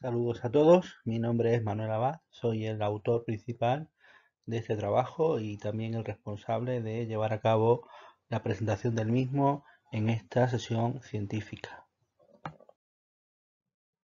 Saludos a todos, mi nombre es Manuel Abad, soy el autor principal de este trabajo y también el responsable de llevar a cabo la presentación del mismo en esta sesión científica.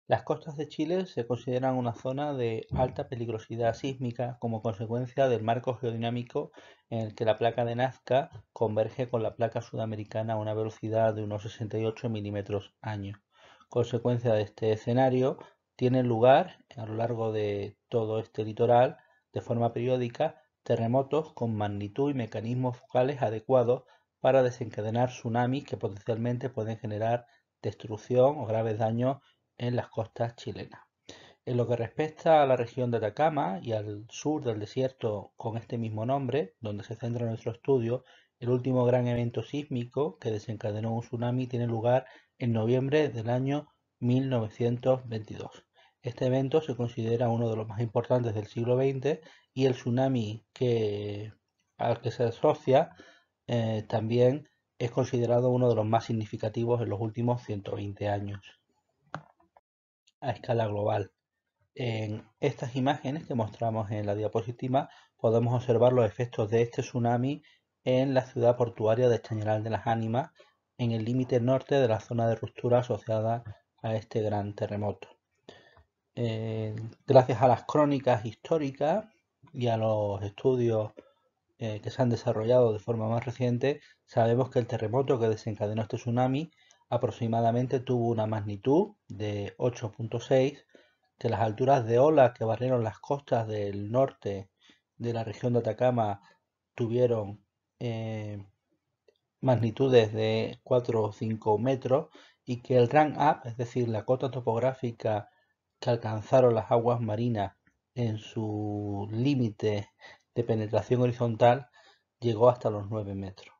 Las costas de Chile se consideran una zona de alta peligrosidad sísmica como consecuencia del marco geodinámico en el que la placa de Nazca converge con la placa sudamericana a una velocidad de unos 68 milímetros año. Consecuencia de este escenario tienen lugar a lo largo de todo este litoral de forma periódica terremotos con magnitud y mecanismos focales adecuados para desencadenar tsunamis que potencialmente pueden generar destrucción o graves daños en las costas chilenas. En lo que respecta a la región de Atacama y al sur del desierto con este mismo nombre, donde se centra nuestro estudio, el último gran evento sísmico que desencadenó un tsunami tiene lugar en noviembre del año 1922. Este evento se considera uno de los más importantes del siglo XX y el tsunami al que se asocia eh, también es considerado uno de los más significativos en los últimos 120 años a escala global. En estas imágenes que mostramos en la diapositiva podemos observar los efectos de este tsunami en la ciudad portuaria de Chañaral de las Ánimas, en el límite norte de la zona de ruptura asociada a este gran terremoto. Eh, gracias a las crónicas históricas y a los estudios eh, que se han desarrollado de forma más reciente, sabemos que el terremoto que desencadenó este tsunami aproximadamente tuvo una magnitud de 8.6, que las alturas de ola que barrieron las costas del norte de la región de Atacama tuvieron eh, magnitudes de 4 o 5 metros y que el rank up, es decir, la cota topográfica que alcanzaron las aguas marinas en su límite de penetración horizontal llegó hasta los 9 metros.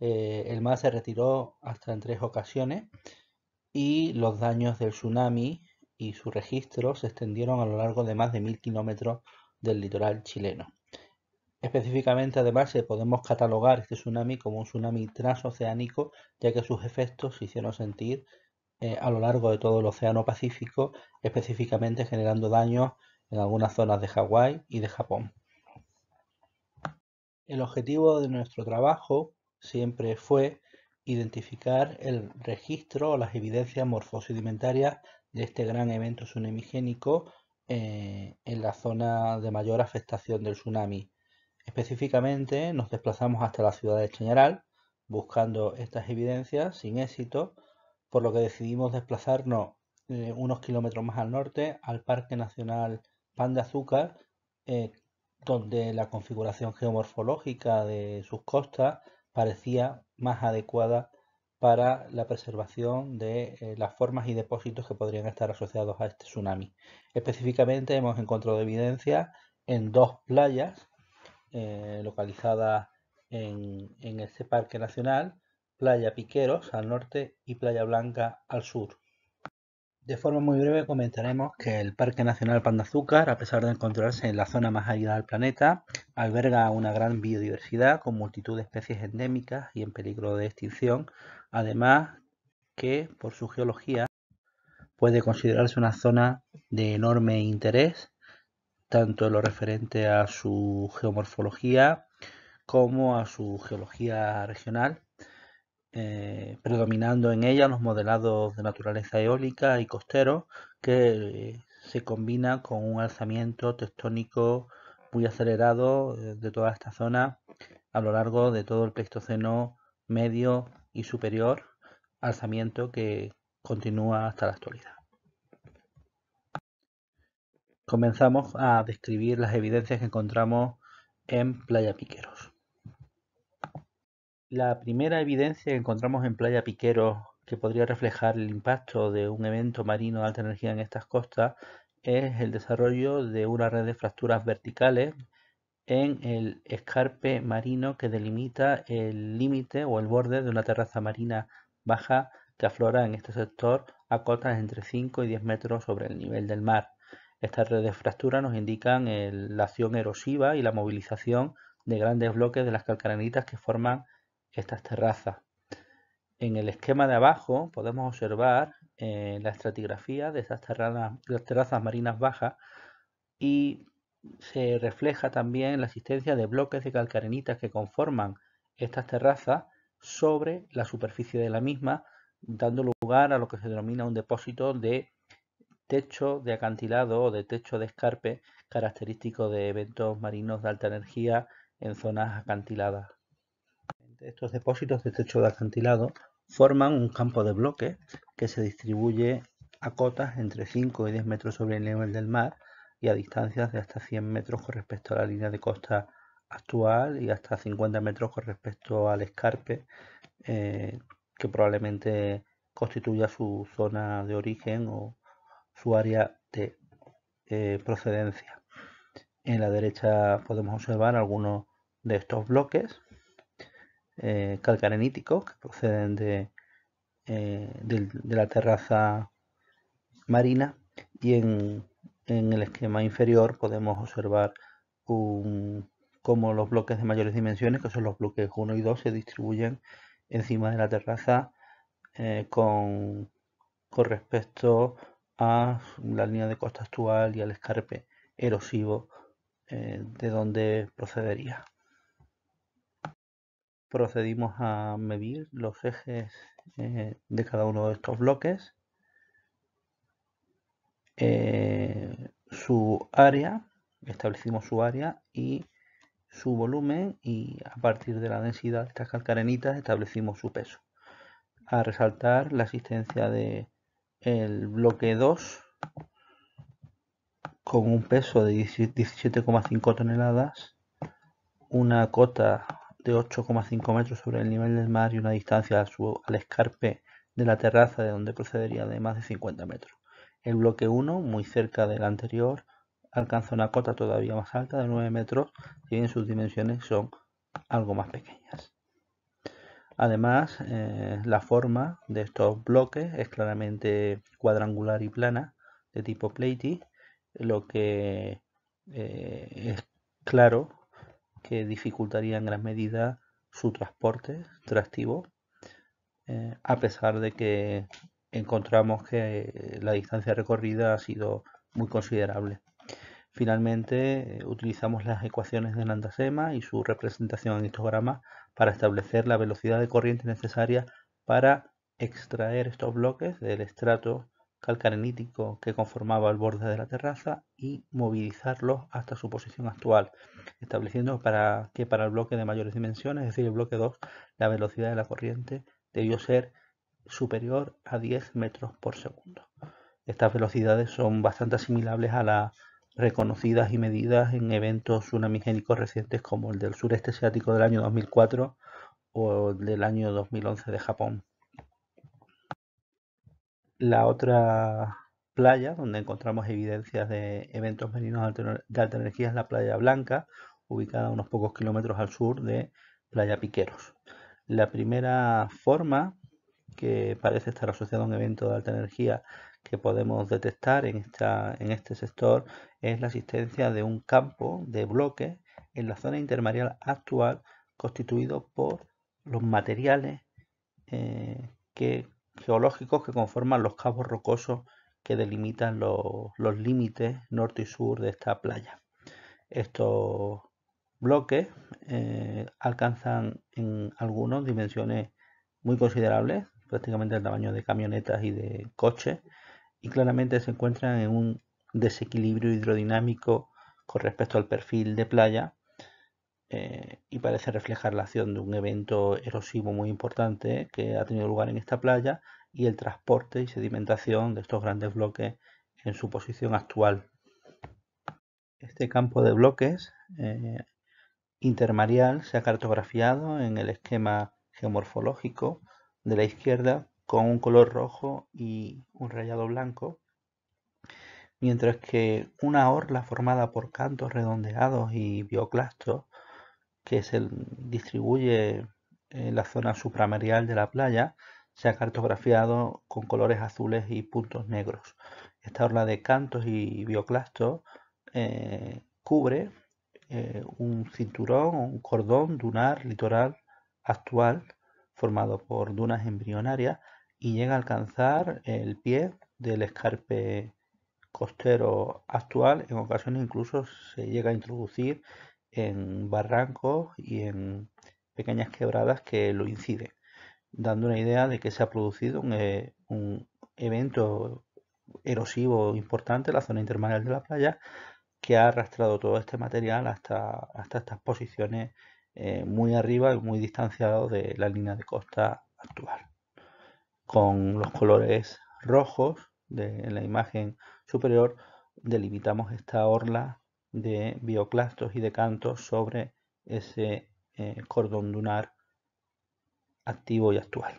Eh, el mar se retiró hasta en tres ocasiones y los daños del tsunami y su registro se extendieron a lo largo de más de mil kilómetros del litoral chileno. Específicamente, además, eh, podemos catalogar este tsunami como un tsunami transoceánico, ya que sus efectos se hicieron sentir eh, a lo largo de todo el Océano Pacífico, específicamente generando daños en algunas zonas de Hawái y de Japón. El objetivo de nuestro trabajo siempre fue identificar el registro o las evidencias morfosedimentarias de este gran evento tsunamigénico eh, en la zona de mayor afectación del tsunami. Específicamente nos desplazamos hasta la ciudad de Chañaral buscando estas evidencias sin éxito por lo que decidimos desplazarnos eh, unos kilómetros más al norte, al Parque Nacional Pan de Azúcar, eh, donde la configuración geomorfológica de sus costas parecía más adecuada para la preservación de eh, las formas y depósitos que podrían estar asociados a este tsunami. Específicamente hemos encontrado evidencia en dos playas localizadas en, en, este parque nacional Playa Piqueros al norte y Playa Blanca al sur. De forma muy breve comentaremos que el Parque Nacional Pan de Azúcar, a pesar de encontrarse en la zona más árida del planeta, alberga una gran biodiversidad con multitud de especies endémicas y en peligro de extinción, además que por su geología puede considerarse una zona de enorme interés, tanto en lo referente a su geomorfología como a su geología regional eh, predominando en ella los modelados de naturaleza eólica y costero que eh, se combina con un alzamiento tectónico muy acelerado eh, de toda esta zona a lo largo de todo el Pleistoceno medio y superior, alzamiento que continúa hasta la actualidad. Comenzamos a describir las evidencias que encontramos en Playa Piqueros. La primera evidencia que encontramos en Playa Piquero que podría reflejar el impacto de un evento marino de alta energía en estas costas es el desarrollo de una red de fracturas verticales en el escarpe marino que delimita el límite o el borde de una terraza marina baja que aflora en este sector a cotas entre 5 y 10 metros sobre el nivel del mar. Estas redes de fractura nos indican la acción erosiva y la movilización de grandes bloques de las calcaranitas que forman estas terrazas. En el esquema de abajo podemos observar eh, la estratigrafía de estas terrazas marinas bajas y se refleja también la existencia de bloques de calcarenitas que conforman estas terrazas sobre la superficie de la misma, dando lugar a lo que se denomina un depósito de techo de acantilado o de techo de escarpe característico de eventos marinos de alta energía en zonas acantiladas. Estos depósitos de techo de acantilado forman un campo de bloques que se distribuye a cotas entre 5 y 10 metros sobre el nivel del mar y a distancias de hasta 100 metros con respecto a la línea de costa actual y hasta 50 metros con respecto al escarpe eh, que probablemente constituya su zona de origen o su área de eh, procedencia. En la derecha podemos observar algunos de estos bloques eh, calcareníticos que proceden eh, de, la terraza marina y en, el esquema inferior podemos observar como cómo los bloques de mayores dimensiones, que son los bloques 1 y 2, se distribuyen encima de la terraza eh, con, respecto a la línea de costa actual y al escarpe erosivo de donde procedería procedimos a medir los ejes eh, de cada uno de estos bloques, eh, su área, establecimos su área y su volumen y a partir de la densidad de estas calcarenitas establecimos su peso. A resaltar la existencia de el bloque 2 con un peso de 17,5 toneladas, una cota de 8,5 metros sobre el nivel del mar y una distancia al, escarpe de la terraza de donde procedería de más de 50 metros. El bloque 1, muy cerca del anterior, alcanza una cota todavía más alta de 9 metros, y en sus dimensiones son algo más pequeñas. Además, eh, la forma de estos bloques es claramente cuadrangular y plana, de tipo platy, lo que eh, es claro que dificultaría en gran medida su transporte tractivo, eh, a pesar de que encontramos que la distancia recorrida ha sido muy considerable. Finalmente, eh, utilizamos las ecuaciones de Nandasema y su representación en histogramas para establecer la velocidad de corriente necesaria para extraer estos bloques del estrato calcarenítico que conformaba el borde de la terraza y movilizarlos hasta su posición actual, estableciendo para que para el bloque de mayores dimensiones, es decir, el bloque 2, la velocidad de la corriente debió ser superior a 10 metros por segundo. Estas velocidades son bastante asimilables a las reconocidas y medidas en eventos tsunamigénicos recientes como el del sureste asiático del año 2004 o el del año 2011 de Japón la otra playa donde encontramos evidencias de eventos marinos de alta energía es la playa Blanca, ubicada a unos pocos kilómetros al sur de Playa Piqueros. La primera forma que parece estar asociada a un evento de alta energía que podemos detectar en, esta, en este sector es la existencia de un campo de bloques en la zona intermarial actual constituido por los materiales eh, que geológicos que conforman los cabos rocosos que delimitan los, límites norte y sur de esta playa. Estos bloques eh, alcanzan en algunos dimensiones muy considerables, prácticamente el tamaño de camionetas y de coches, y claramente se encuentran en un desequilibrio hidrodinámico con respecto al perfil de playa eh, y parece reflejar la acción de un evento erosivo muy importante que ha tenido lugar en esta playa y el transporte y sedimentación de estos grandes bloques en su posición actual. Este campo de bloques eh, intermarial se ha cartografiado en el esquema geomorfológico de la izquierda con un color rojo y un rayado blanco, mientras que una orla formada por cantos redondeados y bioclastos que se distribuye en la zona supramarial de la playa, se ha cartografiado con colores azules y puntos negros. Esta orla de cantos y bioclastos eh, cubre eh, un cinturón, un cordón dunar litoral actual formado por dunas embrionarias y llega a alcanzar el pie del escarpe costero actual. En ocasiones incluso se llega a introducir en barrancos y en pequeñas quebradas que lo inciden, dando una idea de que se ha producido eh, un, evento erosivo importante en la zona intermareal de la playa que ha arrastrado todo este material hasta, hasta estas posiciones eh, muy arriba y muy distanciado de la línea de costa actual. Con los colores rojos en la imagen superior delimitamos esta orla de bioclastos y de cantos sobre ese eh, cordón dunar activo y actual.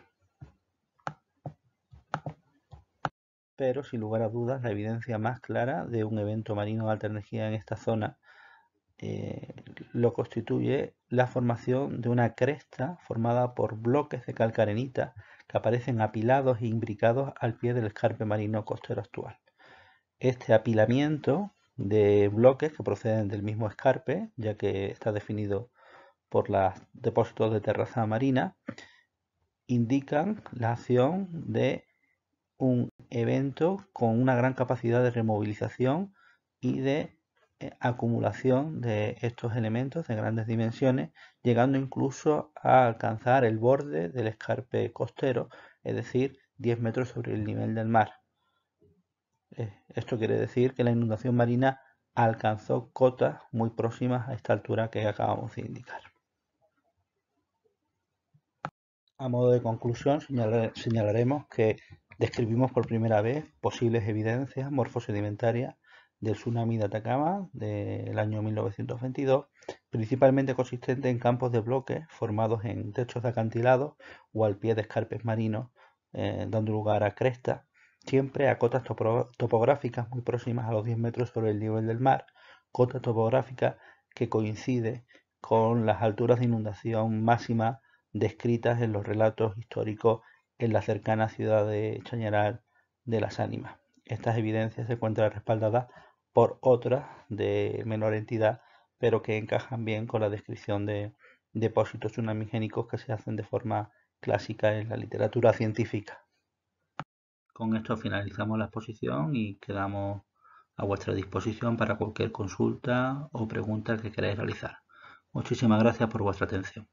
Pero sin lugar a dudas la evidencia más clara de un evento marino de alta energía en esta zona eh, lo constituye la formación de una cresta formada por bloques de calcarenita que aparecen apilados e imbricados al pie del escarpe marino costero actual. Este apilamiento de bloques que proceden del mismo escarpe, ya que está definido por los depósitos de terraza marina, indican la acción de un evento con una gran capacidad de removilización y de eh, acumulación de estos elementos de grandes dimensiones, llegando incluso a alcanzar el borde del escarpe costero, es decir, 10 metros sobre el nivel del mar. Eh, esto quiere decir que la inundación marina alcanzó cotas muy próximas a esta altura que acabamos de indicar. A modo de conclusión, señalaremos que describimos por primera vez posibles evidencias morfosedimentarias del tsunami de Atacama del año 1922, principalmente consistente en campos de bloques formados en techos de acantilados o al pie de escarpes marinos, eh, dando lugar a crestas siempre a cotas topográficas muy próximas a los 10 metros sobre el nivel del mar, cota topográfica que coincide con las alturas de inundación máxima descritas en los relatos históricos en la cercana ciudad de Chañaral de las Ánimas. Estas evidencias se encuentran respaldadas por otras de menor entidad, pero que encajan bien con la descripción de depósitos tsunamigénicos que se hacen de forma clásica en la literatura científica. Con esto finalizamos la exposición y quedamos a vuestra disposición para cualquier consulta o pregunta que queráis realizar. Muchísimas gracias por vuestra atención.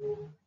Thank you.